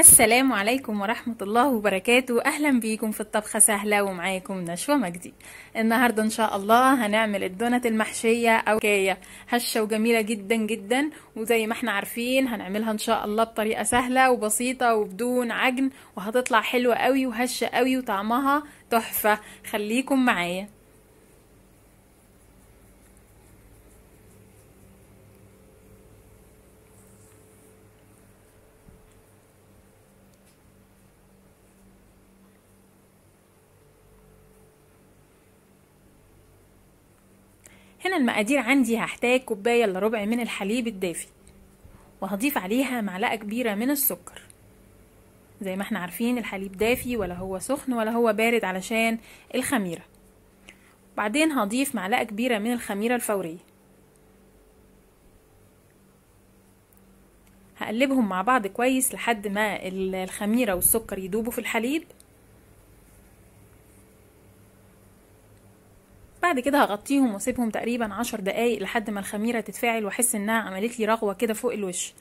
السلام عليكم ورحمة الله وبركاته أهلا بيكم في الطبخة سهلة ومعاكم نشوة مجدي النهاردة إن شاء الله هنعمل الدونات المحشية أو كاية هشة وجميلة جدا جدا وزي ما احنا عارفين هنعملها إن شاء الله بطريقة سهلة وبسيطة وبدون عجن وهتطلع حلوة قوي وهشة قوي وطعمها تحفة خليكم معايا هنا المقادير عندي هحتاج كوباية إلا ربع من الحليب الدافي وهضيف عليها معلقة كبيرة من السكر زي ما احنا عارفين الحليب دافي ولا هو سخن ولا هو بارد علشان الخميرة بعدين هضيف معلقة كبيرة من الخميرة الفورية هقلبهم مع بعض كويس لحد ما الخميرة والسكر يدوبوا في الحليب بعد كده هغطيهم واسيبهم تقريبا عشر دقايق لحد ما الخميره تتفاعل واحس انها عملت لي رغوه كده فوق الوش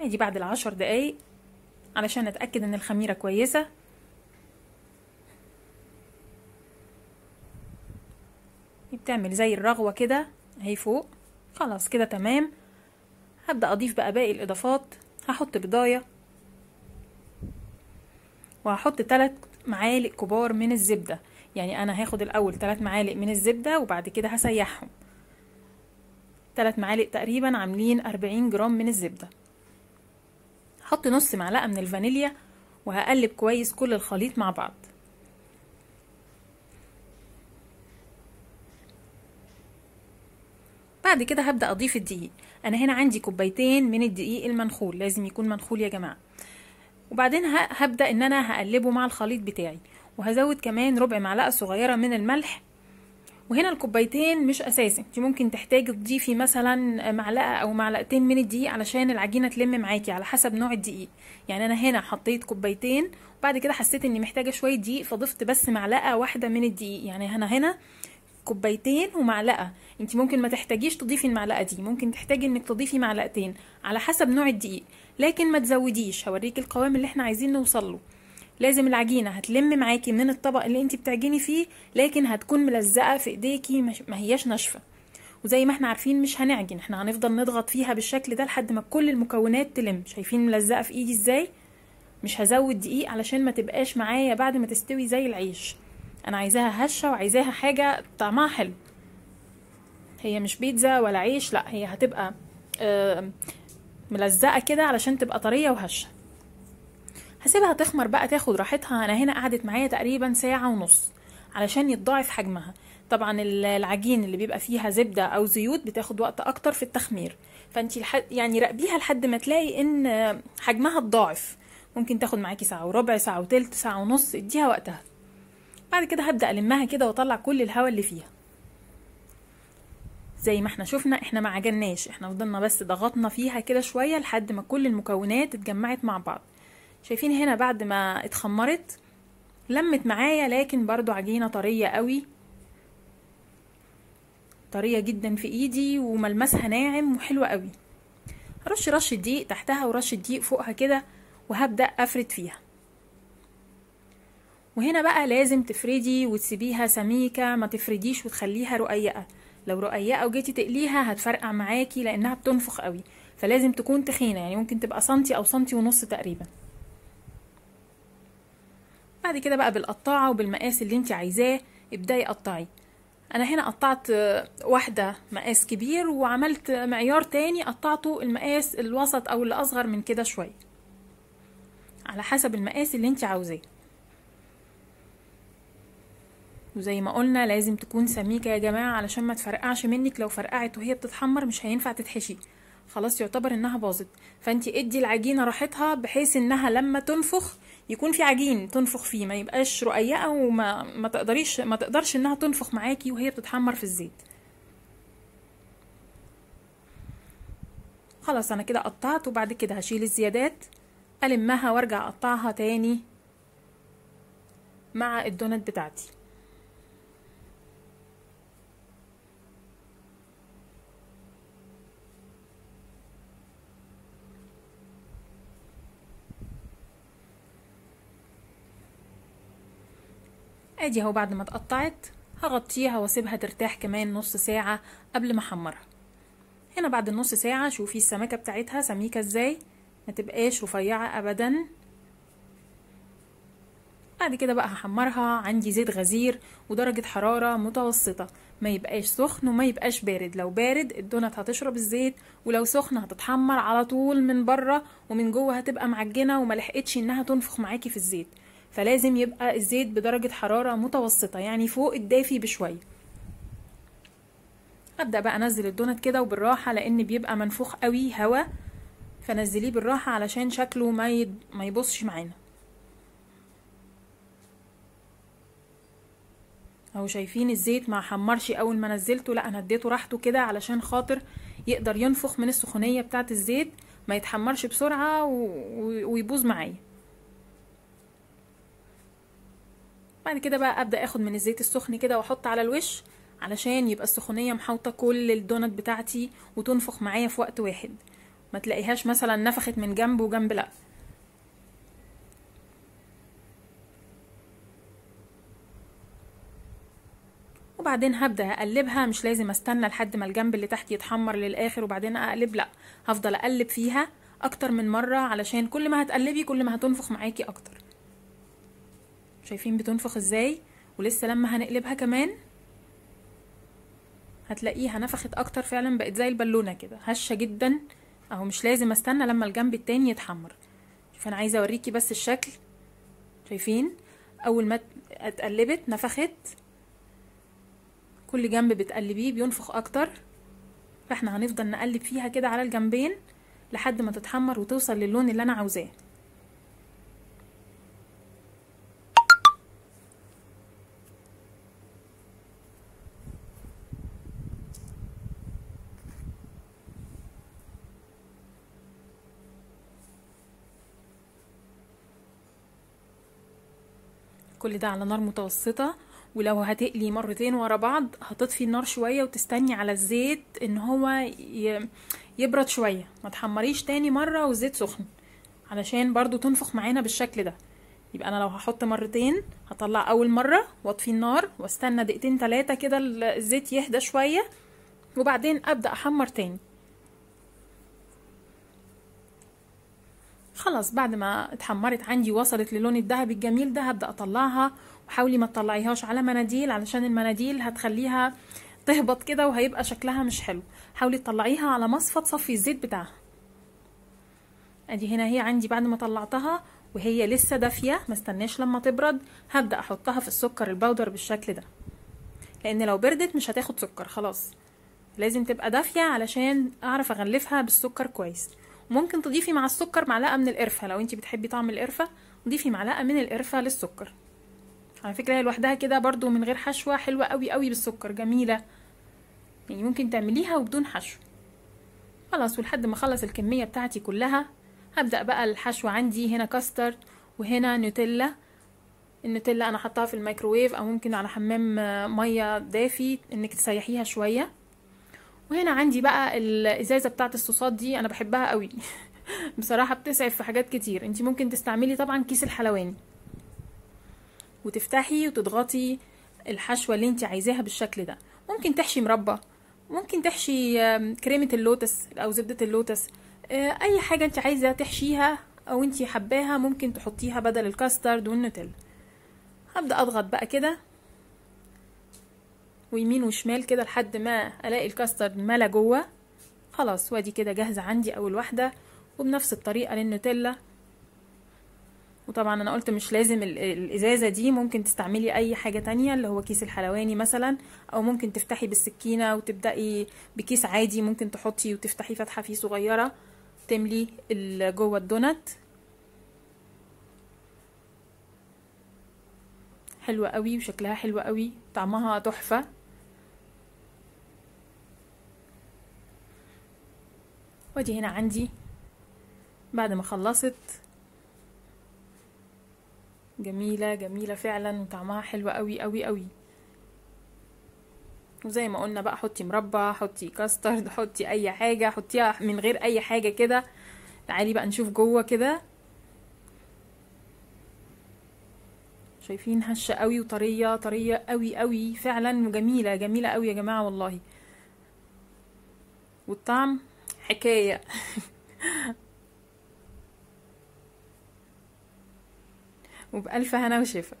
ادي بعد العشر دقايق علشان اتاكد ان الخميره كويسه بتعمل زي الرغوه كده اهي فوق خلاص كده تمام هبدا اضيف بقى باقي الاضافات هحط بضايه وهحط ثلاث معالق كبار من الزبدة يعني انا هاخد الاول ثلاث معالق من الزبدة وبعد كده هسيحهم ثلاث معالق تقريبا عاملين 40 جرام من الزبدة هحط نص معلقة من الفانيليا وهقلب كويس كل الخليط مع بعض بعد كده هبدأ أضيف الدقيق أنا هنا عندي كوبايتين من الدقيق المنخول لازم يكون منخول يا جماعة وبعدين هبدأ ان انا هقلبه مع الخليط بتاعي وهزود كمان ربع معلقة صغيرة من الملح وهنا الكوبايتين مش اساسي انت ممكن تحتاجي تضيفي مثلا معلقه او معلقتين من الدقيق علشان العجينه تلم معاكي على حسب نوع الدقيق يعني انا هنا حطيت كوبايتين وبعد كده حسيت اني محتاجه شويه دقيق فضفت بس معلقه واحده من الدقيق يعني انا هنا كوبايتين ومعلقه انت ممكن ما تحتاجيش تضيفي المعلقه دي ممكن تحتاجي انك تضيفي معلقتين على حسب نوع الدقيق لكن ما تزوديش هوريكي القوام اللي احنا عايزين نوصل له لازم العجينه هتلم معاكي من الطبق اللي انت بتعجني فيه لكن هتكون ملزقه في ايديكي ما هياش ناشفه وزي ما احنا عارفين مش هنعجن احنا هنفضل نضغط فيها بالشكل ده لحد ما كل المكونات تلم شايفين ملزقه في ايدي ازاي مش هزود دقيق علشان ما تبقاش معايا بعد ما تستوي زي العيش انا عايزاها هشه وعايزاها حاجه طعمها حلو هي مش بيتزا ولا عيش لا هي هتبقى ملزقه كده علشان تبقى طريه وهشه هسيبها تخمر بقى تاخد راحتها انا هنا قعدت معايا تقريبا ساعه ونص علشان يتضاعف حجمها طبعا العجين اللي بيبقى فيها زبده او زيوت بتاخد وقت اكتر في التخمير فانت يعني راقبيها لحد ما تلاقي ان حجمها اتضاعف ممكن تاخد معاكي ساعه وربع ساعه وتلت ساعه ونص اديها وقتها بعد كده هبدا المها كده واطلع كل الهواء اللي فيها زي ما احنا شفنا احنا ما عجناش احنا فضلنا بس ضغطنا فيها كده شوية لحد ما كل المكونات اتجمعت مع بعض شايفين هنا بعد ما اتخمرت لمت معايا لكن برضو عجينة طرية قوي طرية جدا في ايدي وملمسها ناعم وحلوة قوي هرش رش الدقيق تحتها ورش الدقيق فوقها كده وهبدأ افرد فيها وهنا بقى لازم تفردي وتسيبيها سميكة ما تفرديش وتخليها رقيقة لو رقيقه وجيتي تقليها هتفرقع معاكي لانها بتنفخ قوي فلازم تكون تخينه يعني ممكن تبقى سنتي او سنتي ونص تقريبا بعد كده بقى بالقطاعه وبالمقاس اللي انت عايزاه ابداي قطعي انا هنا قطعت واحده مقاس كبير وعملت معيار تاني قطعته المقاس الوسط او اللي اصغر من كده شويه على حسب المقاس اللي انت عاوزاه وزي ما قلنا لازم تكون سميكة يا جماعة علشان ما تفرقعش منك لو فرقعت وهي بتتحمر مش هينفع تتحشي خلاص يعتبر انها باظت فانت ادي العجينة راحتها بحيث انها لما تنفخ يكون في عجين تنفخ فيه ما يبقاش رقيقة وما ما تقدريش ما تقدرش انها تنفخ معاكي وهي بتتحمر في الزيت خلاص انا كده قطعت وبعد كده هشيل الزيادات المها وارجع اقطعها تاني مع الدونات بتاعتي ادي اهو بعد ما اتقطعت هغطيها واسيبها ترتاح كمان نص ساعة قبل ما احمرها هنا بعد النص ساعة شوفي السمكة بتاعتها سميكة ازاي ما تبقاش رفيعة ابدا بعد كده بقى هحمرها عندي زيت غزير ودرجة حرارة متوسطة ما يبقاش سخن وما يبقاش بارد لو بارد الدونت هتشرب الزيت ولو سخن هتتحمر على طول من بره ومن جوه هتبقى معجنة وما لحقتش انها تنفخ معاكي في الزيت فلازم يبقى الزيت بدرجة حرارة متوسطة يعني فوق الدافي بشوية ابدأ بقى انزل الدونت كده وبالراحة لان بيبقى منفوخ قوي هوا فنزليه بالراحة علشان شكله ما, ما يبصش معانا أو شايفين الزيت ما حمرش اول ما نزلته لا انا اديته راحته كده علشان خاطر يقدر ينفخ من السخونيه بتاعه الزيت ما يتحمرش بسرعه و... ويبوظ معايا بعد كده بقى ابدا اخد من الزيت السخن كده واحط على الوش علشان يبقى السخونيه محاوطه كل الدونت بتاعتي وتنفخ معايا في وقت واحد ما تلاقيهاش مثلا نفخت من جنب وجنب لا وبعدين هبدا اقلبها مش لازم استنى لحد ما الجنب اللي تحت يتحمر للاخر وبعدين اقلب لا هفضل اقلب فيها اكتر من مره علشان كل ما هتقلبي كل ما هتنفخ معاكي اكتر شايفين بتنفخ ازاي ولسه لما هنقلبها كمان هتلاقيها نفخت اكتر فعلا بقت زي البالونه كده هشه جدا اهو مش لازم استنى لما الجنب التاني يتحمر انا عايزه اوريكي بس الشكل شايفين اول ما اتقلبت نفخت كل جنب بتقلبيه بينفخ اكتر فاحنا هنفضل نقلب فيها كده على الجنبين لحد ما تتحمر وتوصل للون اللي انا عاوزاه كل ده على نار متوسطة ولو هتقلي مرتين ورا بعض هتطفي النار شوية وتستني على الزيت ان هو يبرد شوية ما تحمريش تاني مرة والزيت سخن علشان برضو تنفخ معانا بالشكل ده يبقى انا لو هحط مرتين هطلع اول مرة واطفي النار واستنى دقيقتين تلاتة كده الزيت يهدى شوية وبعدين ابدأ احمر تاني خلاص بعد ما اتحمرت عندي وصلت للون الذهبي الجميل ده هبدا اطلعها وحاولي ما تطلعيهاش على مناديل علشان المناديل هتخليها تهبط كده وهيبقى شكلها مش حلو حاولي تطلعيها على مصفى تصفي الزيت بتاعها ادي هنا هي عندي بعد ما طلعتها وهي لسه دافيه ما استناش لما تبرد هبدا احطها في السكر البودر بالشكل ده لان لو بردت مش هتاخد سكر خلاص لازم تبقى دافيه علشان اعرف اغلفها بالسكر كويس ممكن تضيفي مع السكر معلقه من القرفه لو انت بتحبي طعم القرفه ضيفي معلقه من القرفه للسكر على فكره هي لوحدها كده برضو من غير حشوه حلوه قوي قوي بالسكر جميله يعني ممكن تعمليها وبدون حشو خلاص ولحد ما اخلص الكميه بتاعتي كلها هبدا بقى الحشو عندي هنا كاستر وهنا نوتيلا النوتيلا انا حطها في الميكروويف او ممكن على حمام آه، ميه دافي انك تسيحيها شويه وهنا عندي بقى الازازه بتاعه الصوصات دي انا بحبها قوي بصراحه بتسعف في حاجات كتير انت ممكن تستعملي طبعا كيس الحلواني وتفتحي وتضغطي الحشوه اللي انت عايزاها بالشكل ده ممكن تحشي مربى ممكن تحشي كريمه اللوتس او زبده اللوتس آه، اي حاجه انت عايزه تحشيها او انت حباها ممكن تحطيها بدل الكاسترد والنوتيل هبدا اضغط بقى كده ويمين وشمال كده لحد ما الاقي الكاستر ملا جوه خلاص وادي كده جاهزه عندي اول واحده وبنفس الطريقه للنوتيلا وطبعا انا قلت مش لازم الازازه دي ممكن تستعملي اي حاجه تانية اللي هو كيس الحلواني مثلا او ممكن تفتحي بالسكينه وتبداي بكيس عادي ممكن تحطي وتفتحي فتحه فيه صغيره تملي جوه الدونات حلوه قوي وشكلها حلو قوي طعمها تحفه ودي هنا عندي بعد ما خلصت جميلة جميلة فعلا وطعمها حلو قوي قوي قوي وزي ما قلنا بقى حطي مربى حطي كاسترد حطي اي حاجة حطيها من غير اي حاجة كده تعالي بقى نشوف جوه كده شايفين هشة قوي وطرية طرية قوي قوي فعلا وجميلة جميلة قوي يا جماعة والله والطعم حكاية وبألف هنا وشفا